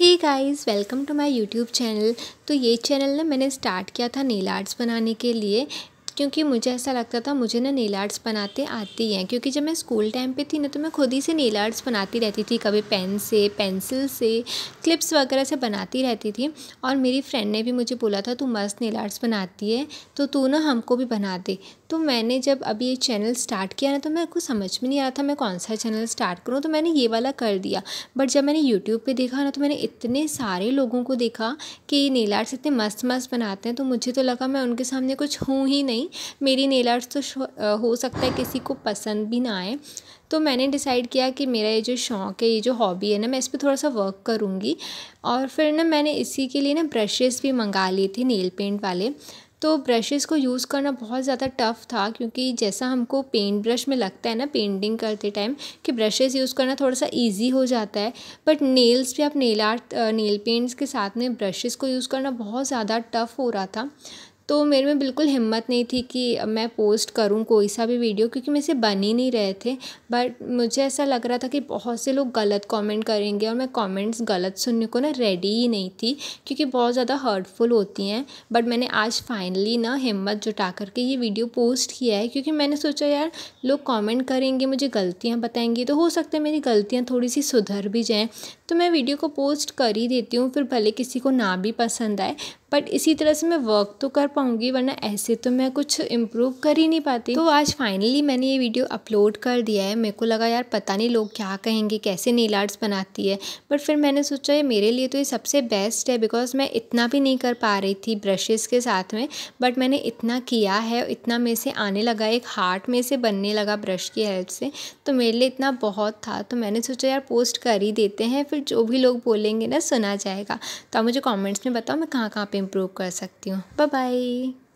he guys welcome to my YouTube channel तो ये channel ना मैंने स्टार्ट किया था नेल आर्ट्स बनाने के लिए क्योंकि मुझे ऐसा लगता था मुझे ना नेल आर्ट्स बनाते आती हैं क्योंकि जब मैं स्कूल टाइम पे थी ना तो मैं खुद ही से नेल आर्ट्स बनाती रहती थी कभी पेन से पेंसिल से क्लिप्स वगैरह से बनाती रहती थी और मेरी फ्रेंड ने भी मुझे बोला था तू मस्त नेल आर्ट्स बनाती है तो तू ना हमको भी बना दे तो मैंने जब अभी ये चैनल स्टार्ट किया ना तो मेरे को समझ में नहीं आ रहा था मैं कौन सा चैनल स्टार्ट करूँ तो मैंने ये वाला कर दिया बट जब मैंने यूट्यूब पर देखा ना तो मैंने इतने सारे लोगों को देखा कि नेल आर्ट्स इतने मस्त मस्त बनाते हैं तो मुझे तो लगा मैं उनके सामने कुछ हूँ ही नहीं मेरी नेल आर्ट्स तो हो सकता है किसी को पसंद भी ना आए तो मैंने डिसाइड किया कि मेरा ये जो शौक़ है ये जो हॉबी है ना मैं इस पर थोड़ा सा वर्क करूँगी और फिर ना मैंने इसी के लिए ना ब्रशेस भी मंगा लिए थे नेल पेंट वाले तो ब्रशेस को यूज़ करना बहुत ज़्यादा टफ़ था क्योंकि जैसा हमको पेंट ब्रश में लगता है ना पेंटिंग करते टाइम कि ब्रशेस यूज़ करना थोड़ा सा इजी हो जाता है बट नेल्स भी आप नेल आर्ट नेल पेंट्स के साथ में ब्रशेस को यूज़ करना बहुत ज़्यादा टफ़ हो रहा था तो मेरे में बिल्कुल हिम्मत नहीं थी कि मैं पोस्ट करूँ कोई सा भी वीडियो क्योंकि मेरे से बन ही नहीं रहे थे बट मुझे ऐसा लग रहा था कि बहुत से लोग गलत कमेंट करेंगे और मैं कमेंट्स गलत सुनने को ना रेडी ही नहीं थी क्योंकि बहुत ज़्यादा हर्टफुल होती हैं बट मैंने आज फाइनली ना हिम्मत जुटा करके ये वीडियो पोस्ट किया है क्योंकि मैंने सोचा यार लोग कॉमेंट करेंगे मुझे गलतियाँ बताएंगे तो हो सकता है मेरी गलतियाँ थोड़ी सी सुधर भी जाएँ तो मैं वीडियो को पोस्ट कर ही देती हूँ फिर भले किसी को ना भी पसंद आए बट इसी तरह से मैं वर्क तो कर पाऊँगी वरना ऐसे तो मैं कुछ इम्प्रूव कर ही नहीं पाती तो आज फाइनली मैंने ये वीडियो अपलोड कर दिया है मेरे को लगा यार पता नहीं लोग क्या कहेंगे कैसे नील आर्ट्स बनाती है बट फिर मैंने सोचा ये मेरे लिए तो ये सबसे बेस्ट है बिकॉज मैं इतना भी नहीं कर पा रही थी ब्रशेस के साथ में बट मैंने इतना किया है इतना मेरे से आने लगा एक हार्ट में से बनने लगा ब्रश की हेल्प से तो मेरे लिए इतना बहुत था तो मैंने सोचा यार पोस्ट कर ही देते हैं फिर जो भी लोग बोलेंगे ना सुना जाएगा तो आप मुझे कॉमेंट्स में बताओ मैं कहाँ कहाँ पर इम्प्रूव कर सकती हूँ बाय बाय